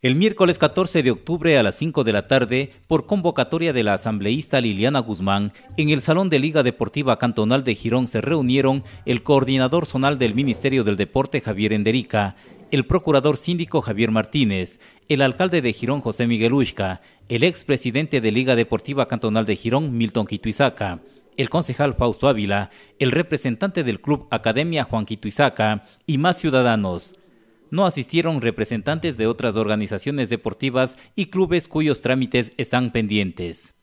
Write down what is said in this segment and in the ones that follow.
El miércoles 14 de octubre a las 5 de la tarde, por convocatoria de la asambleísta Liliana Guzmán, en el Salón de Liga Deportiva Cantonal de Girón se reunieron el coordinador zonal del Ministerio del Deporte Javier Enderica, el procurador síndico Javier Martínez, el alcalde de Girón José Miguel Ushka, el expresidente de Liga Deportiva Cantonal de Girón Milton Quituizaca, el concejal Fausto Ávila, el representante del Club Academia Juan Quituizaca y más ciudadanos no asistieron representantes de otras organizaciones deportivas y clubes cuyos trámites están pendientes.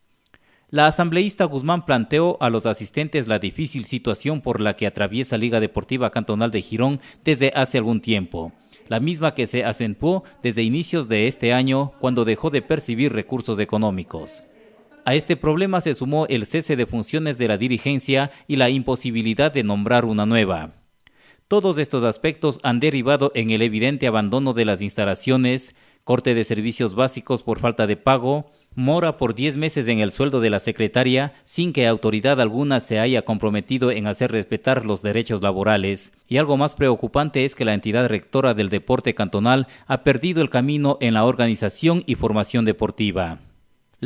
La asambleísta Guzmán planteó a los asistentes la difícil situación por la que atraviesa Liga Deportiva Cantonal de Girón desde hace algún tiempo, la misma que se acentuó desde inicios de este año cuando dejó de percibir recursos económicos. A este problema se sumó el cese de funciones de la dirigencia y la imposibilidad de nombrar una nueva. Todos estos aspectos han derivado en el evidente abandono de las instalaciones, corte de servicios básicos por falta de pago, mora por 10 meses en el sueldo de la secretaria sin que autoridad alguna se haya comprometido en hacer respetar los derechos laborales. Y algo más preocupante es que la entidad rectora del deporte cantonal ha perdido el camino en la organización y formación deportiva.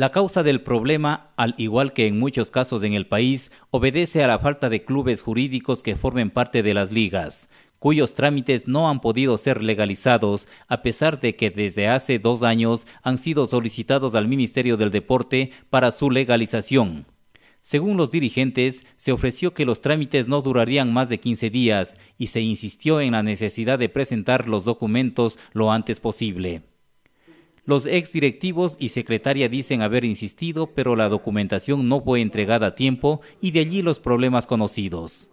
La causa del problema, al igual que en muchos casos en el país, obedece a la falta de clubes jurídicos que formen parte de las ligas, cuyos trámites no han podido ser legalizados, a pesar de que desde hace dos años han sido solicitados al Ministerio del Deporte para su legalización. Según los dirigentes, se ofreció que los trámites no durarían más de 15 días y se insistió en la necesidad de presentar los documentos lo antes posible. Los ex directivos y secretaria dicen haber insistido, pero la documentación no fue entregada a tiempo y de allí los problemas conocidos.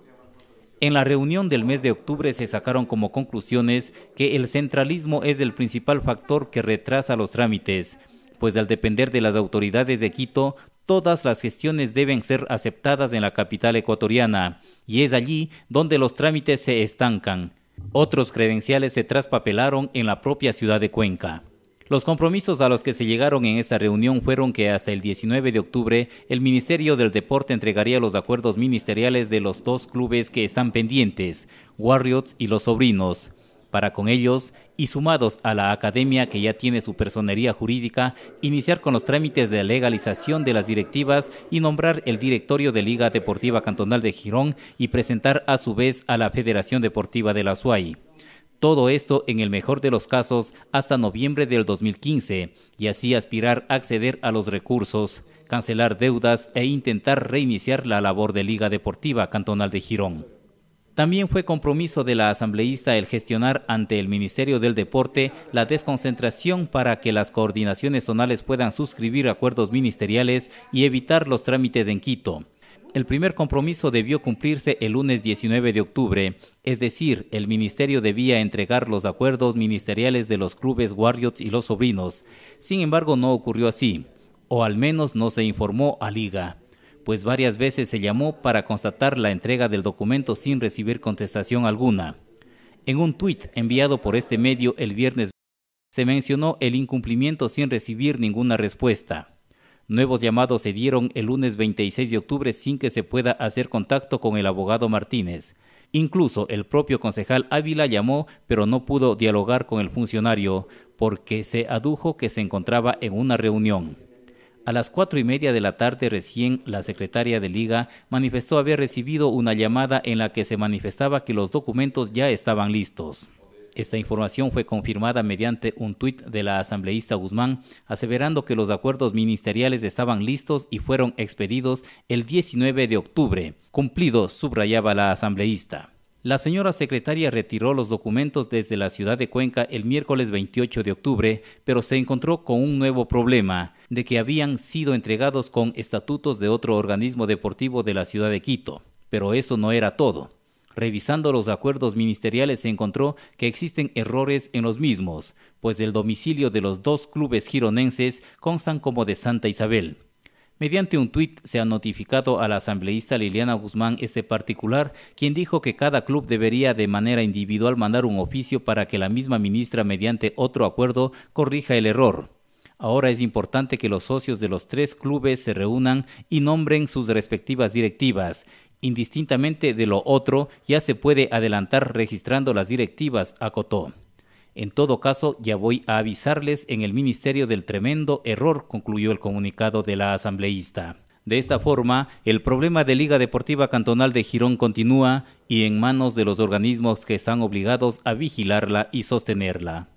En la reunión del mes de octubre se sacaron como conclusiones que el centralismo es el principal factor que retrasa los trámites, pues al depender de las autoridades de Quito, todas las gestiones deben ser aceptadas en la capital ecuatoriana, y es allí donde los trámites se estancan. Otros credenciales se traspapelaron en la propia ciudad de Cuenca. Los compromisos a los que se llegaron en esta reunión fueron que hasta el 19 de octubre el Ministerio del Deporte entregaría los acuerdos ministeriales de los dos clubes que están pendientes, Warriors y Los Sobrinos. Para con ellos, y sumados a la academia que ya tiene su personería jurídica, iniciar con los trámites de legalización de las directivas y nombrar el directorio de Liga Deportiva Cantonal de Girón y presentar a su vez a la Federación Deportiva de la SUAI. Todo esto en el mejor de los casos hasta noviembre del 2015 y así aspirar a acceder a los recursos, cancelar deudas e intentar reiniciar la labor de Liga Deportiva Cantonal de Girón. También fue compromiso de la asambleísta el gestionar ante el Ministerio del Deporte la desconcentración para que las coordinaciones zonales puedan suscribir acuerdos ministeriales y evitar los trámites en Quito. El primer compromiso debió cumplirse el lunes 19 de octubre, es decir, el ministerio debía entregar los acuerdos ministeriales de los clubes guardiots y los sobrinos. Sin embargo, no ocurrió así, o al menos no se informó a Liga, pues varias veces se llamó para constatar la entrega del documento sin recibir contestación alguna. En un tuit enviado por este medio el viernes se mencionó el incumplimiento sin recibir ninguna respuesta. Nuevos llamados se dieron el lunes 26 de octubre sin que se pueda hacer contacto con el abogado Martínez. Incluso el propio concejal Ávila llamó, pero no pudo dialogar con el funcionario porque se adujo que se encontraba en una reunión. A las cuatro y media de la tarde recién, la secretaria de Liga manifestó haber recibido una llamada en la que se manifestaba que los documentos ya estaban listos. Esta información fue confirmada mediante un tuit de la asambleísta Guzmán, aseverando que los acuerdos ministeriales estaban listos y fueron expedidos el 19 de octubre. Cumplidos, subrayaba la asambleísta. La señora secretaria retiró los documentos desde la ciudad de Cuenca el miércoles 28 de octubre, pero se encontró con un nuevo problema, de que habían sido entregados con estatutos de otro organismo deportivo de la ciudad de Quito. Pero eso no era todo. Revisando los acuerdos ministeriales se encontró que existen errores en los mismos, pues el domicilio de los dos clubes gironenses constan como de Santa Isabel. Mediante un tuit se ha notificado a la asambleísta Liliana Guzmán este particular, quien dijo que cada club debería de manera individual mandar un oficio para que la misma ministra mediante otro acuerdo corrija el error. Ahora es importante que los socios de los tres clubes se reúnan y nombren sus respectivas directivas indistintamente de lo otro, ya se puede adelantar registrando las directivas, acotó. En todo caso, ya voy a avisarles en el Ministerio del tremendo error, concluyó el comunicado de la asambleísta. De esta forma, el problema de Liga Deportiva Cantonal de Girón continúa y en manos de los organismos que están obligados a vigilarla y sostenerla.